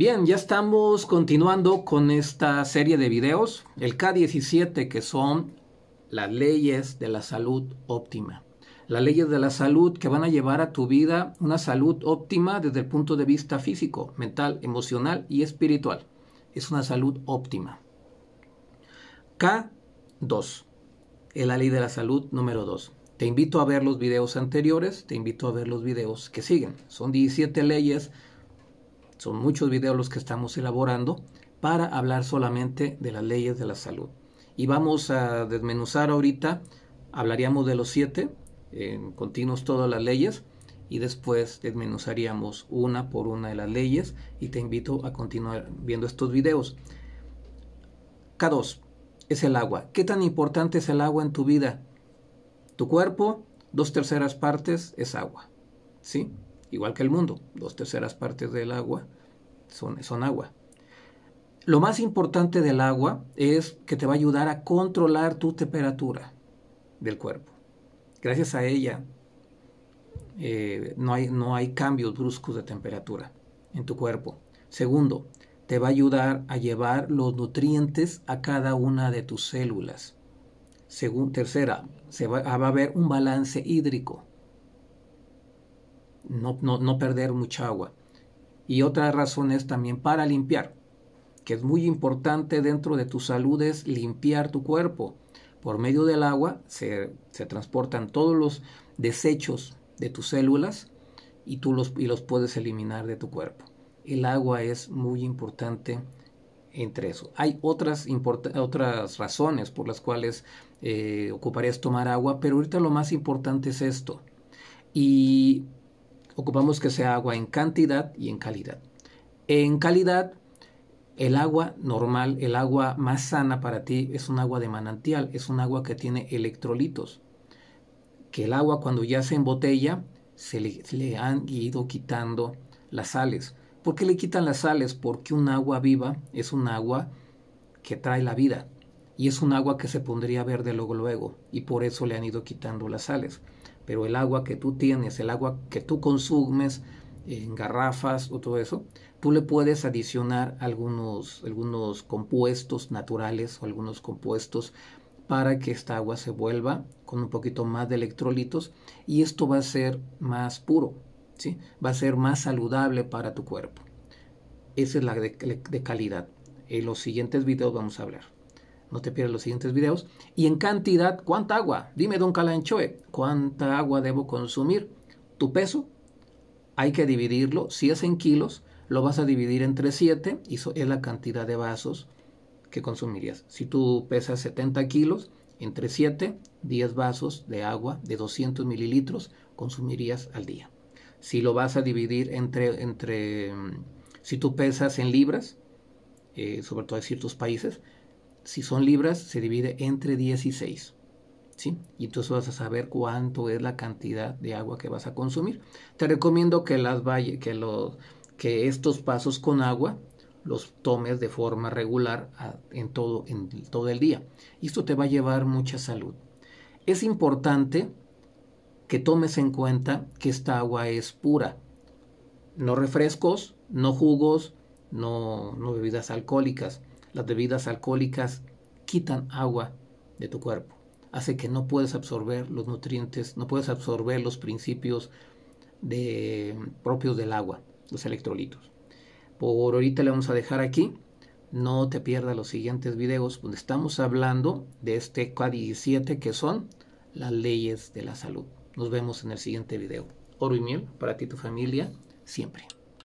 Bien, ya estamos continuando con esta serie de videos, el K17, que son las leyes de la salud óptima. Las leyes de la salud que van a llevar a tu vida una salud óptima desde el punto de vista físico, mental, emocional y espiritual. Es una salud óptima. K2 es la ley de la salud número 2. Te invito a ver los videos anteriores, te invito a ver los videos que siguen. Son 17 leyes son muchos videos los que estamos elaborando para hablar solamente de las leyes de la salud. Y vamos a desmenuzar ahorita, hablaríamos de los siete, en continuos todas las leyes, y después desmenuzaríamos una por una de las leyes y te invito a continuar viendo estos videos. K2 es el agua. ¿Qué tan importante es el agua en tu vida? Tu cuerpo, dos terceras partes es agua. ¿Sí? igual que el mundo, dos terceras partes del agua son, agua. Lo más importante del agua es que te va a ayudar a controlar tu temperatura del cuerpo. Gracias a ella eh, no, hay, no hay cambios bruscos de temperatura en tu cuerpo. Segundo, te va a ayudar a llevar los nutrientes a cada una de tus células. tercera, se va a haber un balance hídrico no, perder mucha agua. Y otra razón es también para limpiar, que es muy importante dentro de tu salud es limpiar tu cuerpo. Por medio del agua se, transportan todos los desechos de tus células y tú los, los puedes eliminar de tu cuerpo. El agua es muy importante entre eso. Hay otras, otras razones por las cuales eh, ocuparías tomar agua, pero ahorita lo más importante es esto. Y ocupamos que sea agua en cantidad y en calidad. En calidad, el agua normal, el agua más sana para ti es un agua de manantial, es un agua que tiene electrolitos. Que el agua cuando ya se embotella, se le, han ido quitando las sales. ¿Por qué le quitan las sales? Porque un agua viva es un agua que trae la vida, y es un agua que se pondría verde luego luego y por eso le han ido quitando las sales. Pero el agua que tú tienes, el agua que tú consumes en garrafas o todo eso, tú le puedes adicionar algunos, algunos compuestos naturales o algunos compuestos para que esta agua se vuelva con un poquito más de electrolitos y esto va a ser más puro, ¿sí? va a ser más saludable para tu cuerpo. Esa es la de, calidad. En los siguientes videos vamos a hablar no te pierdas los siguientes videos. Y en cantidad, ¿cuánta agua? Dime, don Calanchoe, ¿cuánta agua debo consumir? Tu peso hay que dividirlo, si es en kilos, lo vas a dividir entre 7 y eso es la cantidad de vasos que consumirías. Si tú pesas 70 kilos, entre 7, 10 vasos de agua de 200 mililitros consumirías al día. Si lo vas a dividir entre, entre mm, si tú pesas en libras, eh, sobre todo en ciertos países, si son libras, se divide entre 10 y 6. ¿Sí? Y entonces vas a saber cuánto es la cantidad de agua que vas a consumir. Te recomiendo que, las que, los, que estos pasos con agua los tomes de forma regular en, todo, en todo el día. esto te va a llevar mucha salud. Es importante que tomes en cuenta que esta agua es pura. No refrescos, no jugos, no, no bebidas alcohólicas. Las bebidas alcohólicas quitan agua de tu cuerpo. Hace que no puedes absorber los nutrientes, no puedes absorber los principios propios del agua, los electrolitos. Por ahorita le vamos a dejar aquí. No te pierdas los siguientes videos donde estamos hablando de este K17 que son las leyes de la salud. Nos vemos en el siguiente video. Oro y miel para ti y tu familia siempre.